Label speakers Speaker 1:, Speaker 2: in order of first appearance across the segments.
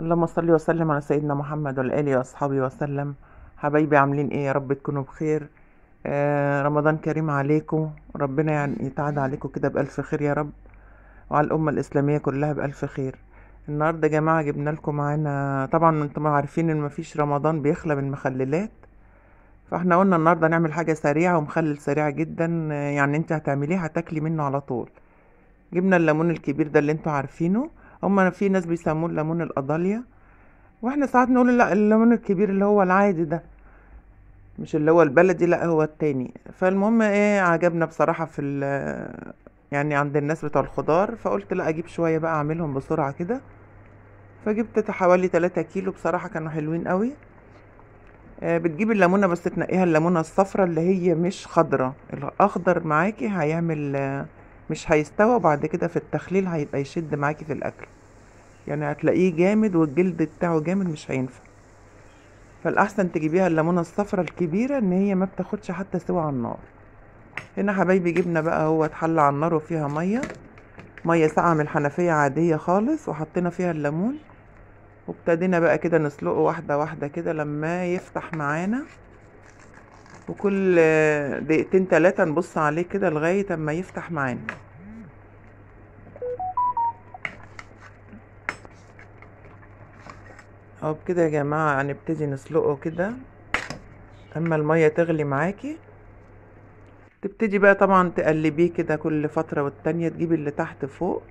Speaker 1: اللهم صل وسلم على سيدنا محمد وعلى اله واصحابه وسلم حبايبي عاملين ايه يا رب تكونوا بخير آه رمضان كريم عليكم ربنا يعني يتعاد عليكم كده بألف خير يا رب وعلى الأمة الإسلامية كلها بألف خير النهاردة يا جماعة جبنا لكم معانا طبعا انتم عارفين ان مفيش رمضان بيخلى من مخللات فاحنا قلنا النهاردة نعمل حاجة سريعة ومخلل سريع جدا يعني انت هتعمليه هتاكلي منه على طول جبنا الليمون الكبير ده اللي انتوا عارفينه هما في ناس بيسموه الليمون الأضاليا واحنا ساعات نقول لا الليمون الكبير اللي هو العادي ده مش اللي هو البلدي لا هو التاني فالمهم ايه عجبنا بصراحة في يعني عند الناس بتوع الخضار فقلت لا اجيب شوية بقى اعملهم بسرعة كده فجبت حوالي 3 كيلو بصراحة كانوا حلوين قوي آه، بتجيب الليمونة بس تنقيها الليمونة الصفراء اللي هي مش خضرة الأخضر معاكي هيعمل آه، مش هيستوى بعد كده في التخليل هيبقى يشد معاكي في الاكل يعني هتلاقيه جامد والجلد بتاعه جامد مش هينفع فالاحسن تجيبيها الليمونه الصفرا الكبيره ان هي ما بتاخدش حتى سوا على النار هنا حبايبي جبنا بقى هو اتحل على النار وفيها ميه ميه ساقعه من الحنفيه عاديه خالص وحطينا فيها الليمون وابتدينا بقى كده نسلقه واحده واحده كده لما يفتح معانا وكل دقيقتين تلاتة نبص عليه كده لغاية اما يفتح معانا اهو كده يا جماعة هنبتدي نسلقه كده اما المية تغلي معاكي تبتدي بقى طبعا تقلبيه كده كل فترة والتانية تجيبي اللي تحت فوق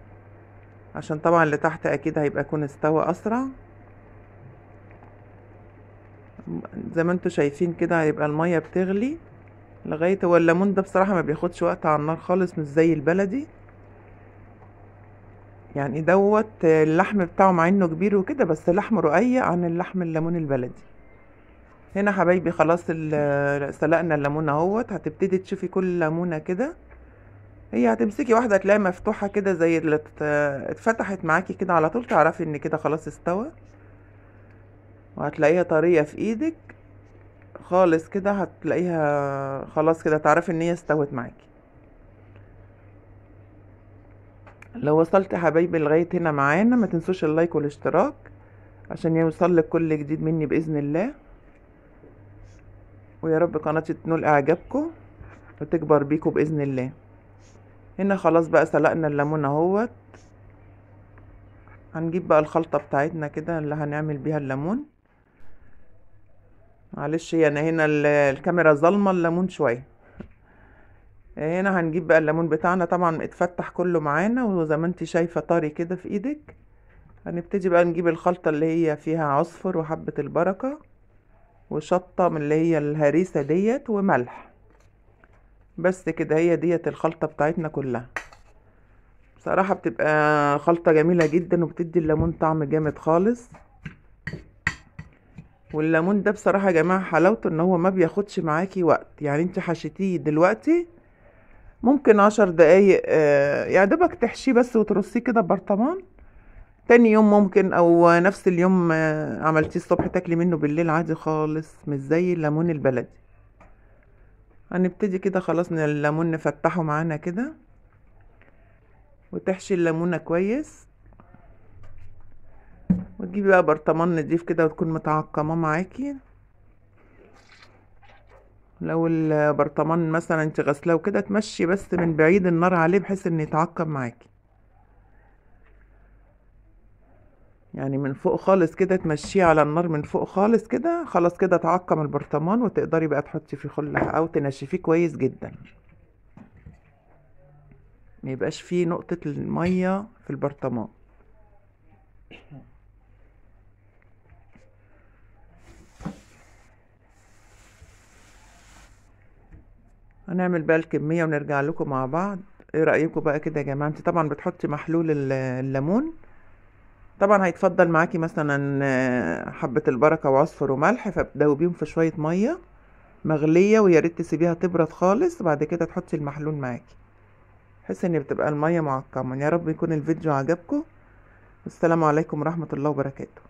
Speaker 1: عشان طبعا اللي تحت اكيد هيبقى يكون استوى اسرع زي ما انتوا شايفين كده هيبقى المية بتغلي لغاية هو الليمون ده بصراحة ما بياخدش وقت على النار خالص مش زي البلدي يعني دوت اللحم بتاعه مع انه كبير وكده بس لحم رقيق عن اللحم الليمون البلدي هنا حبايبي خلاص سلقنا الليمون اهوت هتبتدي تشوفي كل ليمونه كده هي هتمسكي واحده تلاقي مفتوحه كده زي اللي اتفتحت معاكي كده على طول تعرفي ان كده خلاص استوى وهتلاقيها طريه في ايدك خالص كده هتلاقيها خلاص كده تعرفي ان هي استوت معاكي لو وصلت حبايبي لغاية هنا معانا ما تنسوش اللايك والاشتراك عشان يوصل لك كل جديد مني بإذن الله ويا رب قناتي تنول إعجابكم وتكبر بيكم بإذن الله هنا خلاص بقى سلقنا الليمون اهوت هنجيب بقى الخلطة بتاعتنا كده اللي هنعمل بيها الليمون معلش يعني هنا الكاميرا ظلمة الليمون شوية هنا هنجيب بقى الليمون بتاعنا طبعا اتفتح كله معانا وزي ما انت شايفه طري كده في ايدك هنبتدي بقى نجيب الخلطه اللي هي فيها عصفر وحبه البركه وشطه من اللي هي الهريسه ديت وملح بس كده هي ديت الخلطه بتاعتنا كلها بصراحه بتبقى خلطه جميله جدا وبتدي الليمون طعم جامد خالص والليمون ده بصراحه يا جماعه حلاوته ان هو ما بياخدش معاكي وقت يعني انت حشيتيه دلوقتي ممكن عشر دقايق آه، يعجبك يعني تحشيه بس وترصيه كده برطمان تاني يوم ممكن او نفس اليوم آه، عملتيه الصبح تاكلي منه بالليل عادي خالص مش زي الليمون البلدي هنبتدي كده خلاص الليمون نفتحه معانا كده وتحشي الليمونه كويس وتجيبي بقى برطمان نضيف كده وتكون متعقمه معاكي لو البرطمان مثلا انت غسلاه وكده تمشي بس من بعيد النار عليه بحيث ان يتعقم معاكي يعني من فوق خالص كده تمشيه على النار من فوق خالص كده خلاص كده تعقم البرطمان وتقدري بقى تحطي فيه خله او تنشفيه كويس جدا ميبقاش فيه نقطه الميه في البرطمان هنعمل بقى الكمية ونرجع لكم مع بعض ايه رأيكم بقى كده يا جماعة انت طبعا بتحطي محلول الليمون طبعا هيتفضل معاكي مثلا آه، حبة البركة وعصفر وملح فبدوبيهم في شوية مية مغلية ويا ريت تسيبيها تبرد خالص بعد كده تحطي المحلول معاكي بحيث ان بتبقى المية معقمة يعني يا رب يكون الفيديو عجبكم والسلام عليكم ورحمة الله وبركاته